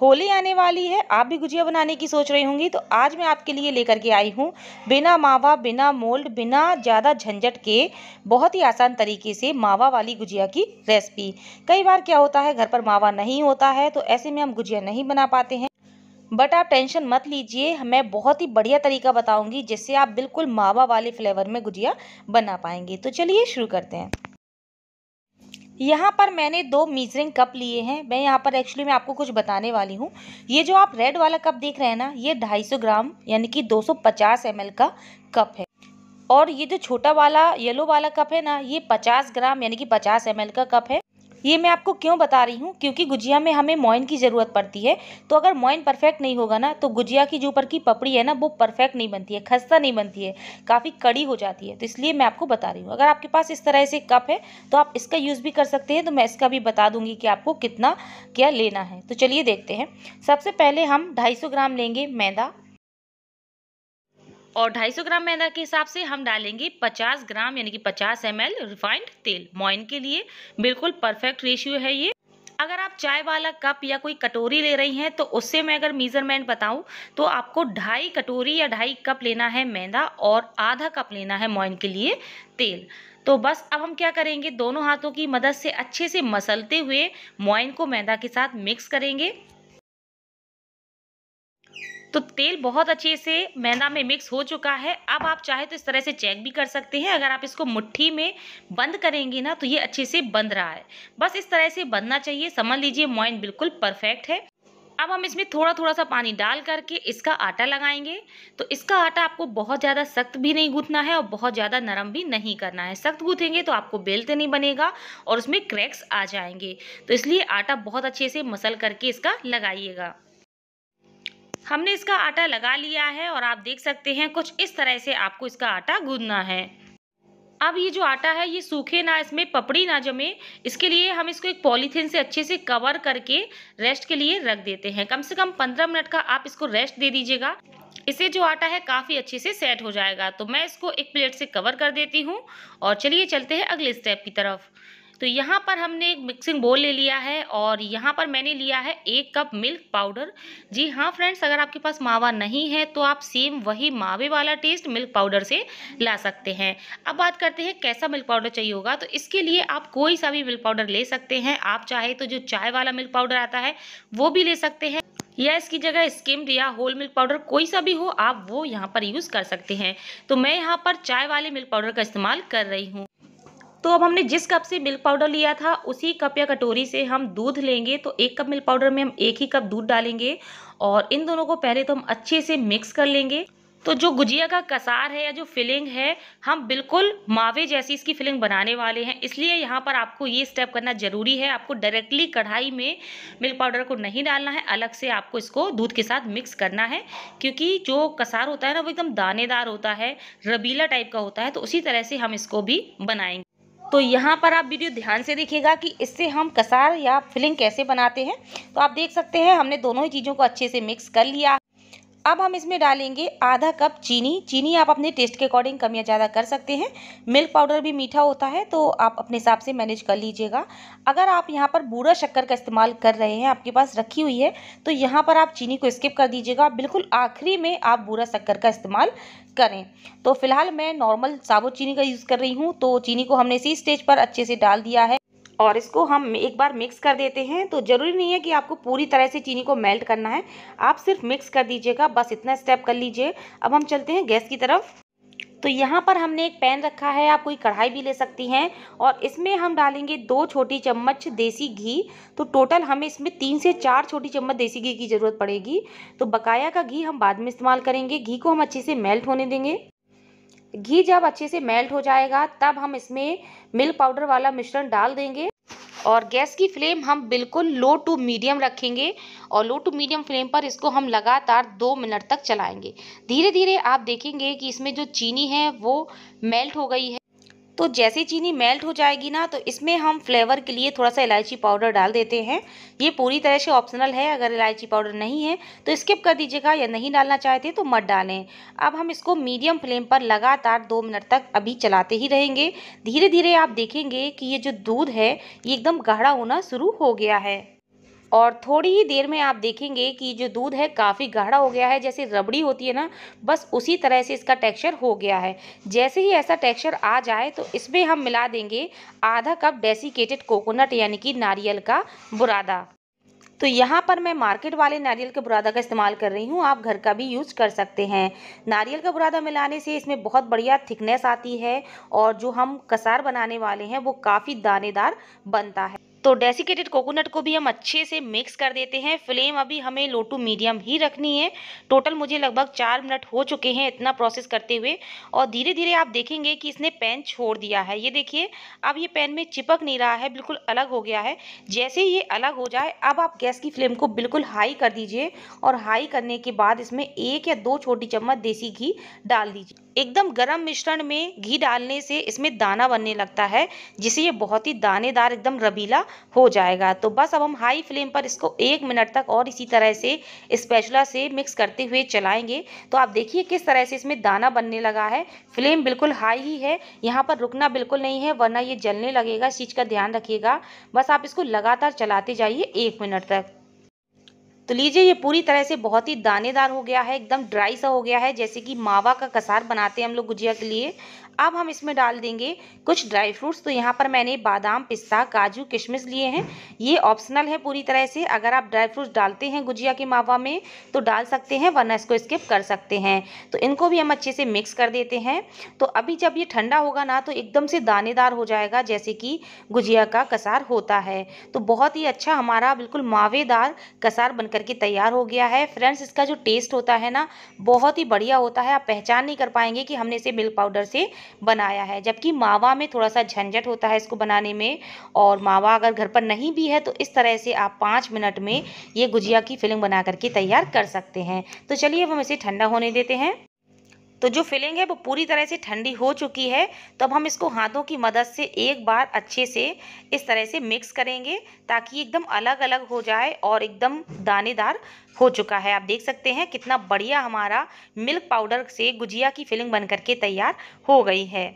होली आने वाली है आप भी गुजिया बनाने की सोच रही होंगी तो आज मैं आपके लिए लेकर के आई हूँ बिना मावा बिना मोल्ड बिना ज़्यादा झंझट के बहुत ही आसान तरीके से मावा वाली गुजिया की रेसिपी कई बार क्या होता है घर पर मावा नहीं होता है तो ऐसे में हम गुजिया नहीं बना पाते हैं बट आप टेंशन मत लीजिए मैं बहुत ही बढ़िया तरीका बताऊँगी जिससे आप बिल्कुल मावा वाले फ्लेवर में गुजिया बना पाएंगे तो चलिए शुरू करते हैं यहाँ पर मैंने दो मीजरिंग कप लिए हैं मैं यहाँ पर एक्चुअली मैं आपको कुछ बताने वाली हूँ ये जो आप रेड वाला कप देख रहे हैं ना ये 250 ग्राम यानी कि 250 सौ का कप है और ये जो छोटा वाला येलो वाला कप है ना ये 50 ग्राम यानी कि 50 एम का कप है ये मैं आपको क्यों बता रही हूँ क्योंकि गुजिया में हमें मोइन की ज़रूरत पड़ती है तो अगर मोइन परफेक्ट नहीं होगा ना तो गुजिया की जो ऊपर की पपड़ी है ना वो परफेक्ट नहीं बनती है खस्ता नहीं बनती है काफ़ी कड़ी हो जाती है तो इसलिए मैं आपको बता रही हूँ अगर आपके पास इस तरह से कप है तो आप इसका यूज़ भी कर सकते हैं तो मैं इसका भी बता दूँगी कि आपको कितना क्या लेना है तो चलिए देखते हैं सबसे पहले हम ढाई ग्राम लेंगे मैदा और 250 ग्राम मैदा के हिसाब से हम डालेंगे 50 ग्राम यानी कि 50 एम रिफाइंड तेल मोइन के लिए बिल्कुल परफेक्ट रेशियो है ये अगर आप चाय वाला कप या कोई कटोरी ले रही हैं तो उससे मैं अगर मेज़रमेंट बताऊं तो आपको ढाई कटोरी या ढाई कप लेना है मैदा और आधा कप लेना है मोइन के लिए तेल तो बस अब हम क्या करेंगे दोनों हाथों की मदद से अच्छे से मसलते हुए मोइन को मैदा के साथ मिक्स करेंगे तो तेल बहुत अच्छे से मैदा में मिक्स हो चुका है अब आप चाहे तो इस तरह से चेक भी कर सकते हैं अगर आप इसको मुट्ठी में बंद करेंगे ना तो ये अच्छे से बंद रहा है बस इस तरह से बंधना चाहिए समझ लीजिए मॉइन बिल्कुल परफेक्ट है अब हम इसमें थोड़ा थोड़ा सा पानी डाल करके इसका आटा लगाएंगे तो इसका आटा आपको बहुत ज़्यादा सख्त भी नहीं गूंथना है और बहुत ज़्यादा नरम भी नहीं करना है सख्त गूंथेंगे तो आपको बेलते नहीं बनेगा और उसमें क्रैक्स आ जाएंगे तो इसलिए आटा बहुत अच्छे से मसल करके इसका लगाइएगा हमने इसका आटा लगा लिया है और आप देख सकते हैं कुछ इस तरह से आपको इसका आटा गूंदना है अब ये जो आटा है ये सूखे ना इसमें पपड़ी ना जमे इसके लिए हम इसको एक पॉलीथीन से अच्छे से कवर करके रेस्ट के लिए रख देते हैं कम से कम पंद्रह मिनट का आप इसको रेस्ट दे दीजिएगा इसे जो आटा है काफ़ी अच्छे से सेट हो जाएगा तो मैं इसको एक प्लेट से कवर कर देती हूँ और चलिए चलते हैं अगले स्टेप की तरफ तो यहाँ पर हमने एक मिक्सिंग बोल ले लिया है और यहाँ पर मैंने लिया है एक कप मिल्क पाउडर जी हाँ फ्रेंड्स अगर आपके पास मावा नहीं है तो आप सेम वही मावे वाला टेस्ट मिल्क पाउडर से ला सकते हैं अब बात करते हैं कैसा मिल्क पाउडर चाहिए होगा तो इसके लिए आप कोई सा भी मिल्क पाउडर ले सकते हैं आप चाहे तो जो चाय वाला मिल्क पाउडर आता है वो भी ले सकते हैं या इसकी जगह स्किम्ड या होल मिल्क पाउडर कोई सा भी हो आप वो यहाँ पर यूज़ कर सकते हैं तो मैं यहाँ पर चाय वाले मिल्क पाउडर का इस्तेमाल कर रही हूँ तो अब हमने जिस कप से मिल्क पाउडर लिया था उसी कप या कटोरी से हम दूध लेंगे तो एक कप मिल्क पाउडर में हम एक ही कप दूध डालेंगे और इन दोनों को पहले तो हम अच्छे से मिक्स कर लेंगे तो जो गुजिया का कसार है या जो फिलिंग है हम बिल्कुल मावे जैसी इसकी फिलिंग बनाने वाले हैं इसलिए यहाँ पर आपको ये स्टेप करना ज़रूरी है आपको डायरेक्टली कढ़ाई में मिल्क पाउडर को नहीं डालना है अलग से आपको इसको दूध के साथ मिक्स करना है क्योंकि जो कसार होता है ना वो एकदम दानेदार होता है रबीला टाइप का होता है तो उसी तरह से हम इसको भी बनाएंगे तो यहाँ पर आप वीडियो ध्यान से देखिएगा कि इससे हम कसार या फिलिंग कैसे बनाते हैं तो आप देख सकते हैं हमने दोनों ही चीज़ों को अच्छे से मिक्स कर लिया अब हम इसमें डालेंगे आधा कप चीनी चीनी आप अपने टेस्ट के अकॉर्डिंग कम या ज़्यादा कर सकते हैं मिल्क पाउडर भी मीठा होता है तो आप अपने हिसाब से मैनेज कर लीजिएगा अगर आप यहाँ पर बूढ़ा शक्कर का इस्तेमाल कर रहे हैं आपके पास रखी हुई है तो यहाँ पर आप चीनी को स्किप कर दीजिएगा बिल्कुल आखिरी में आप बूढ़ा शक्कर का इस्तेमाल करें तो फिलहाल मैं नॉर्मल साबुत चीनी का यूज़ कर रही हूँ तो चीनी को हमने इसी स्टेज पर अच्छे से डाल दिया है और इसको हम एक बार मिक्स कर देते हैं तो ज़रूरी नहीं है कि आपको पूरी तरह से चीनी को मेल्ट करना है आप सिर्फ मिक्स कर दीजिएगा बस इतना स्टेप कर लीजिए अब हम चलते हैं गैस की तरफ तो यहाँ पर हमने एक पैन रखा है आप कोई कढ़ाई भी ले सकती हैं और इसमें हम डालेंगे दो छोटी चम्मच देसी घी तो टोटल हमें इसमें तीन से चार छोटी चम्मच देसी घी की ज़रूरत पड़ेगी तो बकाया का घी हम बाद में इस्तेमाल करेंगे घी को हम अच्छे से मेल्ट होने देंगे घी जब अच्छे से मेल्ट हो जाएगा तब हम इसमें मिल्क पाउडर वाला मिश्रण डाल देंगे और गैस की फ्लेम हम बिल्कुल लो टू मीडियम रखेंगे और लो टू मीडियम फ्लेम पर इसको हम लगातार दो मिनट तक चलाएंगे धीरे धीरे आप देखेंगे कि इसमें जो चीनी है वो मेल्ट हो गई है तो जैसे चीनी मेल्ट हो जाएगी ना तो इसमें हम फ्लेवर के लिए थोड़ा सा इलायची पाउडर डाल देते हैं ये पूरी तरह से ऑप्शनल है अगर इलायची पाउडर नहीं है तो स्किप कर दीजिएगा या नहीं डालना चाहते तो मत डालें अब हम इसको मीडियम फ्लेम पर लगातार दो मिनट तक अभी चलाते ही रहेंगे धीरे धीरे आप देखेंगे कि ये जो दूध है ये एकदम गाढ़ा होना शुरू हो गया है और थोड़ी ही देर में आप देखेंगे कि जो दूध है काफ़ी गाढ़ा हो गया है जैसे रबड़ी होती है ना बस उसी तरह से इसका टेक्सचर हो गया है जैसे ही ऐसा टेक्सचर आ जाए तो इसमें हम मिला देंगे आधा कप डेसिकेटेड कोकोनट यानी कि नारियल का बुरादा तो यहाँ पर मैं मार्केट वाले नारियल के बुरादा का इस्तेमाल कर रही हूँ आप घर का भी यूज़ कर सकते हैं नारियल का बुरादा मिलाने से इसमें बहुत बढ़िया थिकनेस आती है और जो हम कसार बनाने वाले हैं वो काफ़ी दानेदार बनता है तो डेसिकेटेड कोकोनट को भी हम अच्छे से मिक्स कर देते हैं फ्लेम अभी हमें लो टू मीडियम ही रखनी है टोटल मुझे लगभग चार मिनट हो चुके हैं इतना प्रोसेस करते हुए और धीरे धीरे आप देखेंगे कि इसने पैन छोड़ दिया है ये देखिए अब ये पैन में चिपक नहीं रहा है बिल्कुल अलग हो गया है जैसे ये अलग हो जाए अब आप गैस की फ्लेम को बिल्कुल हाई कर दीजिए और हाई करने के बाद इसमें एक या दो छोटी चम्मच देसी घी डाल दीजिए एकदम गर्म मिश्रण में घी डालने से इसमें दाना बनने लगता है जिसे ये बहुत ही दानेदार एकदम रबीला हो जाएगा तो बस अब हम हाई फ्लेम पर इसको एक मिनट तक और इसी तरह से स्पेशला से मिक्स करते हुए चलाएंगे तो आप देखिए किस तरह से इसमें दाना बनने लगा है फ्लेम बिल्कुल हाई ही है यहाँ पर रुकना बिल्कुल नहीं है वरना ये जलने लगेगा इस चीज़ का ध्यान रखिएगा बस आप इसको लगातार चलाते जाइए एक मिनट तक तो लीजिए ये पूरी तरह से बहुत ही दानेदार हो गया है एकदम ड्राई सा हो गया है जैसे कि मावा का कसार बनाते हैं हम लोग गुजिया के लिए अब हम इसमें डाल देंगे कुछ ड्राई फ्रूट्स तो यहाँ पर मैंने बादाम पिस्ता काजू किशमिश लिए हैं ये ऑप्शनल है पूरी तरह से अगर आप ड्राई फ्रूट्स डालते हैं गुजिया के मावा में तो डाल सकते हैं वरना इसको स्किप कर सकते हैं तो इनको भी हम अच्छे से मिक्स कर देते हैं तो अभी जब ये ठंडा होगा ना तो एकदम से दानेदार हो जाएगा जैसे कि गुजिया का कसार होता है तो बहुत ही अच्छा हमारा बिल्कुल मावेदार कसार बनकर बनकर के तैयार हो गया है फ्रेंड्स इसका जो टेस्ट होता है ना बहुत ही बढ़िया होता है आप पहचान नहीं कर पाएंगे कि हमने इसे मिल्क पाउडर से बनाया है जबकि मावा में थोड़ा सा झंझट होता है इसको बनाने में और मावा अगर घर पर नहीं भी है तो इस तरह से आप पाँच मिनट में ये गुजिया की फिलिंग बना करके तैयार कर सकते हैं तो चलिए अब हम इसे ठंडा होने देते हैं तो जो फिलिंग है वो पूरी तरह से ठंडी हो चुकी है तो अब हम इसको हाथों की मदद से एक बार अच्छे से इस तरह से मिक्स करेंगे ताकि एकदम अलग अलग हो जाए और एकदम दानेदार हो चुका है आप देख सकते हैं कितना बढ़िया हमारा मिल्क पाउडर से गुजिया की फिलिंग बन करके तैयार हो गई है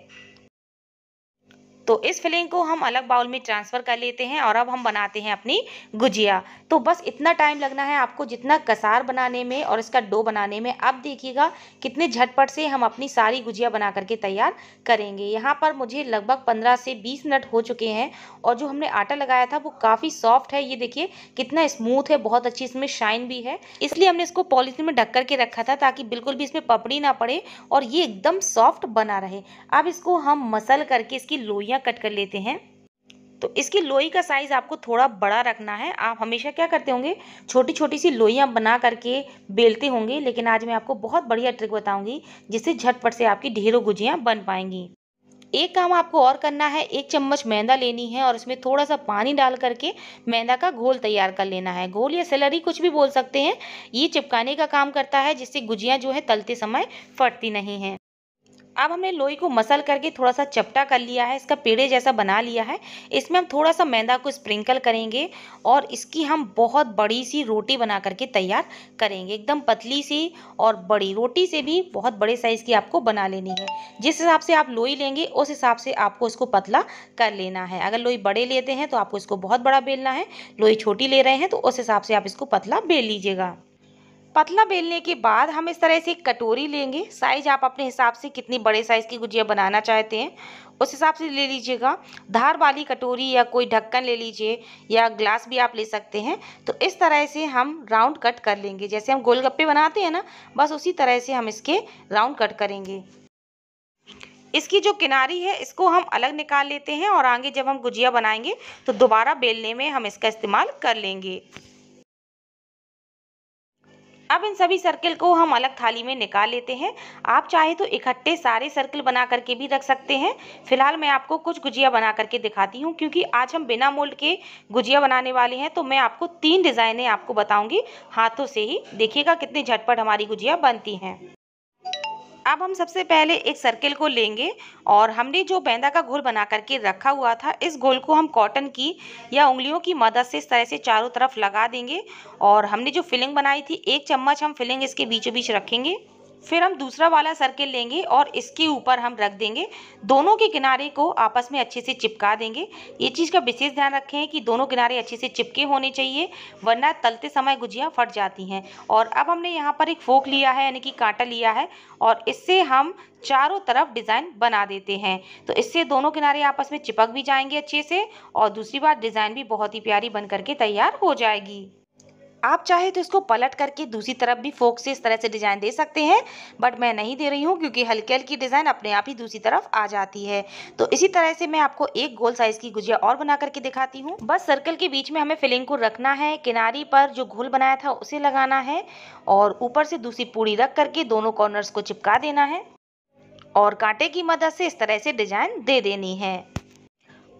तो इस फिलिंग को हम अलग बाउल में ट्रांसफ़र कर लेते हैं और अब हम बनाते हैं अपनी गुजिया तो बस इतना टाइम लगना है आपको जितना कसार बनाने में और इसका डो बनाने में अब देखिएगा कितने झटपट से हम अपनी सारी गुजिया बना करके तैयार करेंगे यहाँ पर मुझे लगभग पंद्रह से बीस मिनट हो चुके हैं और जो हमने आटा लगाया था वो काफ़ी सॉफ्ट है ये देखिए कितना स्मूथ है बहुत अच्छी इसमें शाइन भी है इसलिए हमने इसको पॉलिथिन में ढक करके रखा था ताकि बिल्कुल भी इसमें पपड़ी ना पड़े और ये एकदम सॉफ्ट बना रहे अब इसको हम मसल करके इसकी लोइयाँ लोइयाँ कट कर लेते हैं तो इसकी लोई का साइज़ आपको थोड़ा बड़ा रखना है आप हमेशा क्या करते होंगे छोटी छोटी सी लोइयाँ बना करके बेलते होंगे लेकिन आज मैं आपको बहुत बढ़िया ट्रिक बताऊँगी जिससे झटपट से आपकी ढेरों गुजियाँ बन पाएंगी एक काम आपको और करना है एक चम्मच मैदा लेनी है और इसमें थोड़ा सा पानी डाल करके मैदा का घोल तैयार कर लेना है घोल या सेलरी कुछ भी बोल सकते हैं ये चिपकाने का काम करता है जिससे गुजियाँ जो है तलते समय फटती नहीं हैं अब हमने लोई को मसल करके थोड़ा सा चपटा कर लिया है इसका पेड़े जैसा बना लिया है इसमें हम थोड़ा सा मैदा को स्प्रिंकल करेंगे और इसकी हम बहुत बड़ी सी रोटी बना करके तैयार करेंगे एकदम पतली सी और बड़ी रोटी से भी बहुत बड़े साइज़ की आपको बना लेनी है जिस हिसाब से आप लोई लेंगे उस हिसाब से आपको इसको पतला कर लेना है अगर लोई बड़े लेते हैं तो आपको इसको बहुत बड़ा बेलना है लोई छोटी ले रहे हैं तो उस हिसाब से आप इसको पतला बेल लीजिएगा पतला बेलने के बाद हम इस तरह से एक कटोरी लेंगे साइज आप अपने हिसाब से कितनी बड़े साइज़ की गुजिया बनाना चाहते हैं उस हिसाब से ले लीजिएगा धार वाली कटोरी या कोई ढक्कन ले लीजिए या ग्लास भी आप ले सकते हैं तो इस तरह से हम राउंड कट कर लेंगे जैसे हम गोलगप्पे बनाते हैं ना बस उसी तरह से हम इसके राउंड कट करेंगे इसकी जो किनारी है इसको हम अलग निकाल लेते हैं और आगे जब हम गुजिया बनाएंगे तो दोबारा बेलने में हम इसका इस्तेमाल कर लेंगे अब इन सभी सर्कल को हम अलग थाली में निकाल लेते हैं आप चाहे तो इकट्ठे सारे सर्कल बना करके भी रख सकते हैं फिलहाल मैं आपको कुछ गुजिया बना करके दिखाती हूँ क्योंकि आज हम बिना मोल्ड के गुजिया बनाने वाले हैं तो मैं आपको तीन डिज़ाइनें आपको बताऊँगी हाथों से ही देखिएगा कितनी झटपट हमारी गुजिया बनती हैं अब हम सबसे पहले एक सर्किल को लेंगे और हमने जो बैंदा का घोल बना करके रखा हुआ था इस घोल को हम कॉटन की या उंगलियों की मदद से इस तरह से चारों तरफ लगा देंगे और हमने जो फिलिंग बनाई थी एक चम्मच हम फिलिंग इसके बीचों बीच रखेंगे फिर हम दूसरा वाला सर्किल लेंगे और इसके ऊपर हम रख देंगे दोनों के किनारे को आपस में अच्छे से चिपका देंगे ये चीज़ का विशेष ध्यान रखें कि दोनों किनारे अच्छे से चिपके होने चाहिए वरना तलते समय गुजिया फट जाती हैं और अब हमने यहाँ पर एक फोक लिया है यानी कि कांटा लिया है और इससे हम चारों तरफ डिज़ाइन बना देते हैं तो इससे दोनों किनारे आपस में चिपक भी जाएंगे अच्छे से और दूसरी बार डिज़ाइन भी बहुत ही प्यारी बन करके तैयार हो जाएगी आप चाहे तो इसको पलट करके दूसरी तरफ भी फोक से इस तरह से डिज़ाइन दे सकते हैं बट मैं नहीं दे रही हूँ क्योंकि हल्की हल्की डिज़ाइन अपने आप ही दूसरी तरफ आ जाती है तो इसी तरह से मैं आपको एक गोल साइज़ की गुजिया और बना करके दिखाती हूँ बस सर्कल के बीच में हमें फिलिंग को रखना है किनारी पर जो घोल बनाया था उसे लगाना है और ऊपर से दूसरी पूड़ी रख करके दोनों कॉर्नर्स को चिपका देना है और कांटे की मदद से इस तरह से डिज़ाइन दे देनी है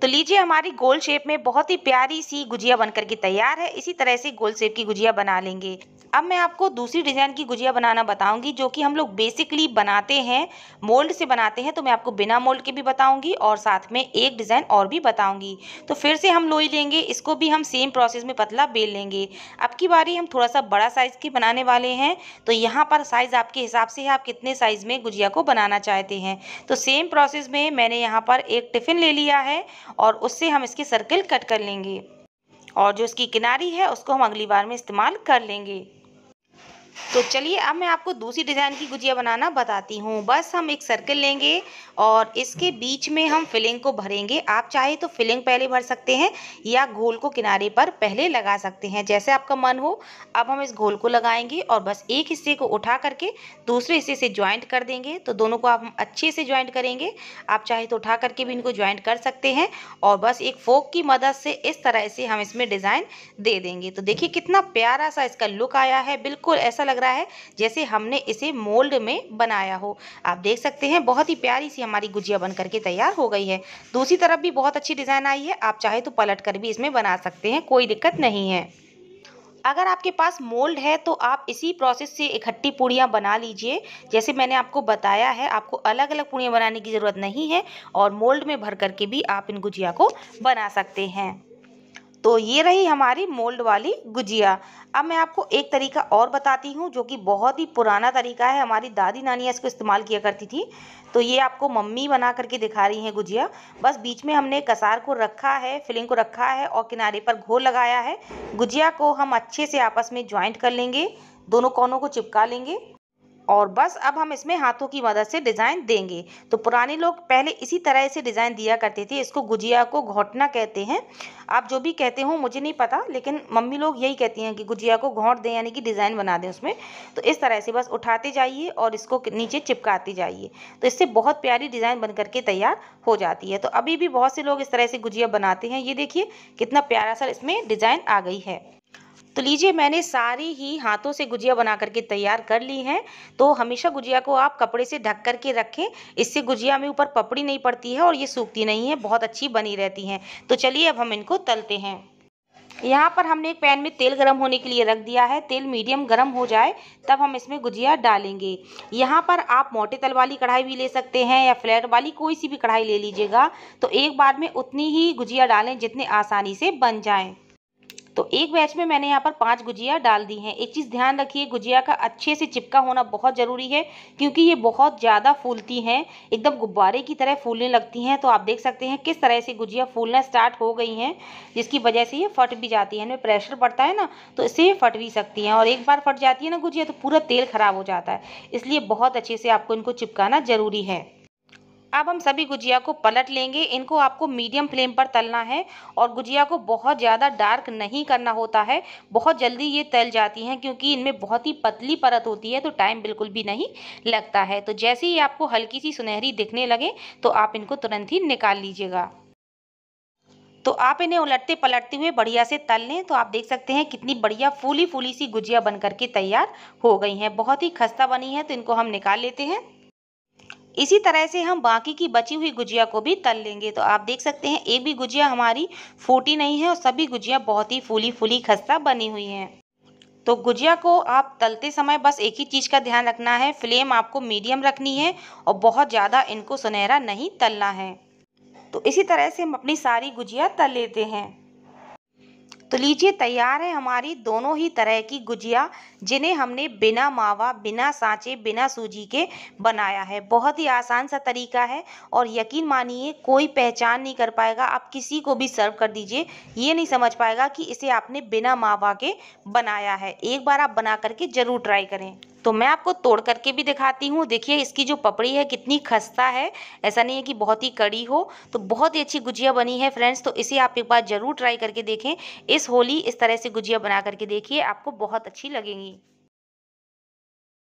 तो लीजिए हमारी गोल शेप में बहुत ही प्यारी सी गुजिया बनकर के तैयार है इसी तरह से गोल शेप की गुजिया बना लेंगे अब मैं आपको दूसरी डिज़ाइन की गुजिया बनाना बताऊंगी जो कि हम लोग बेसिकली बनाते हैं मोल्ड से बनाते हैं तो मैं आपको बिना मोल्ड के भी बताऊंगी और साथ में एक डिज़ाइन और भी बताऊंगी तो फिर से हम लोई लेंगे इसको भी हम सेम प्रोसेस में पतला बेल लेंगे अब की बारी हम थोड़ा सा बड़ा साइज़ की बनाने वाले हैं तो यहाँ पर साइज़ आपके हिसाब से है आप कितने साइज़ में गुजिया को बनाना चाहते हैं तो सेम प्रोसेस में मैंने यहाँ पर एक टिफ़िन ले लिया है और उससे हम इसकी सर्किल कट कर लेंगे और जो इसकी किनारी है उसको हम अगली बार में इस्तेमाल कर लेंगे तो चलिए अब मैं आपको दूसरी डिज़ाइन की गुजिया बनाना बताती हूँ बस हम एक सर्कल लेंगे और इसके बीच में हम फिलिंग को भरेंगे आप चाहे तो फिलिंग पहले भर सकते हैं या घोल को किनारे पर पहले लगा सकते हैं जैसे आपका मन हो अब हम इस घोल को लगाएंगे और बस एक हिस्से को उठा करके दूसरे हिस्से से ज्वाइंट कर देंगे तो दोनों को आप हम अच्छे से ज्वाइंट करेंगे आप चाहे तो उठा करके भी इनको ज्वाइंट कर सकते हैं और बस एक फोक की मदद से इस तरह से हम इसमें डिज़ाइन दे देंगे तो देखिए कितना प्यारा सा इसका लुक आया है बिल्कुल ऐसा लग रहा है जैसे हमने इसे मोल्ड में बनाया हो आप देख सकते हैं बहुत ही प्यारी सी हमारी गुजिया बन करके तैयार हो गई है दूसरी तरफ भी बहुत अच्छी डिज़ाइन आई है आप चाहे तो पलट कर भी इसमें बना सकते हैं कोई दिक्कत नहीं है अगर आपके पास मोल्ड है तो आप इसी प्रोसेस से इकट्ठी पूड़ियाँ बना लीजिए जैसे मैंने आपको बताया है आपको अलग अलग पूड़ियाँ बनाने की ज़रूरत नहीं है और मोल्ड में भर करके भी आप इन गुजिया को बना सकते हैं तो ये रही हमारी मोल्ड वाली गुजिया अब मैं आपको एक तरीका और बताती हूँ जो कि बहुत ही पुराना तरीका है हमारी दादी नानियाँ इसको इस्तेमाल किया करती थी तो ये आपको मम्मी बना करके दिखा रही हैं गुजिया बस बीच में हमने कसार को रखा है फिलिंग को रखा है और किनारे पर घोल लगाया है गुजिया को हम अच्छे से आपस में ज्वाइंट कर लेंगे दोनों कोनों को चिपका लेंगे और बस अब हम इसमें हाथों की मदद से डिज़ाइन देंगे तो पुराने लोग पहले इसी तरह से डिज़ाइन दिया करते थे इसको गुजिया को घोटना कहते हैं आप जो भी कहते हो मुझे नहीं पता लेकिन मम्मी लोग यही कहती हैं कि गुजिया को घोट दें यानी कि डिज़ाइन बना दें उसमें तो इस तरह से बस उठाते जाइए और इसको नीचे चिपकाते जाइए तो इससे बहुत प्यारी डिज़ाइन बन करके तैयार हो जाती है तो अभी भी बहुत से लोग इस तरह से गुजिया बनाते हैं ये देखिए कितना प्यारा सा इसमें डिज़ाइन आ गई है तो लीजिए मैंने सारी ही हाथों से गुजिया बना करके तैयार कर ली है तो हमेशा गुजिया को आप कपड़े से ढक करके रखें इससे गुजिया में ऊपर पपड़ी नहीं पड़ती है और ये सूखती नहीं है बहुत अच्छी बनी रहती हैं तो चलिए अब हम इनको तलते हैं यहाँ पर हमने एक पैन में तेल गरम होने के लिए रख दिया है तेल मीडियम गरम हो जाए तब हम इसमें गुजिया डालेंगे यहाँ पर आप मोटे तल वाली कढ़ाई भी ले सकते हैं या फ्लैट वाली कोई सी भी कढ़ाई ले लीजिएगा तो एक बार में उतनी ही गुजिया डालें जितने आसानी से बन जाएँ तो एक बैच में मैंने यहाँ पर पांच गुजिया डाल दी हैं एक चीज़ ध्यान रखिए गुजिया का अच्छे से चिपका होना बहुत ज़रूरी है क्योंकि ये बहुत ज़्यादा फूलती हैं एकदम गुब्बारे की तरह फूलने लगती हैं तो आप देख सकते हैं किस तरह से गुजिया फूलना स्टार्ट हो गई हैं जिसकी वजह से ये फट भी जाती है इनमें प्रेशर पड़ता है ना तो इससे फट भी सकती हैं और एक बार फट जाती है ना गुजिया तो पूरा तेल ख़राब हो जाता है इसलिए बहुत अच्छे से आपको इनको चिपकाना ज़रूरी है अब हम सभी गुजिया को पलट लेंगे इनको आपको मीडियम फ्लेम पर तलना है और गुजिया को बहुत ज़्यादा डार्क नहीं करना होता है बहुत जल्दी ये तल जाती हैं क्योंकि इनमें बहुत ही पतली परत होती है तो टाइम बिल्कुल भी नहीं लगता है तो जैसे ही आपको हल्की सी सुनहरी दिखने लगे तो आप इनको तुरंत ही निकाल लीजिएगा तो आप इन्हें उलटते पलटते हुए बढ़िया से तल लें तो आप देख सकते हैं कितनी बढ़िया फूली फूली सी गुजिया बन करके तैयार हो गई हैं बहुत ही खस्ता बनी है तो इनको हम निकाल लेते हैं इसी तरह से हम बाकी की बची हुई गुजिया को भी तल लेंगे तो आप देख सकते हैं एक भी गुजिया हमारी फूटी नहीं है और सभी गुजिया बहुत ही फूली फूली खस्ता बनी हुई हैं तो गुजिया को आप तलते समय बस एक ही चीज़ का ध्यान रखना है फ्लेम आपको मीडियम रखनी है और बहुत ज़्यादा इनको सुनहरा नहीं तलना है तो इसी तरह से हम अपनी सारी गुजिया तल लेते हैं तो लीजिए तैयार है हमारी दोनों ही तरह की गुजिया जिन्हें हमने बिना मावा बिना सांचे बिना सूजी के बनाया है बहुत ही आसान सा तरीका है और यकीन मानिए कोई पहचान नहीं कर पाएगा आप किसी को भी सर्व कर दीजिए ये नहीं समझ पाएगा कि इसे आपने बिना मावा के बनाया है एक बार आप बना करके ज़रूर ट्राई करें तो मैं आपको तोड़ करके भी दिखाती हूँ देखिए इसकी जो पपड़ी है कितनी खस्ता है ऐसा नहीं है कि बहुत ही कड़ी हो तो बहुत ही अच्छी गुजिया बनी है फ्रेंड्स तो इसे आप एक बार ज़रूर ट्राई करके देखें इस होली इस तरह से गुजिया बना करके देखिए आपको बहुत अच्छी लगेंगी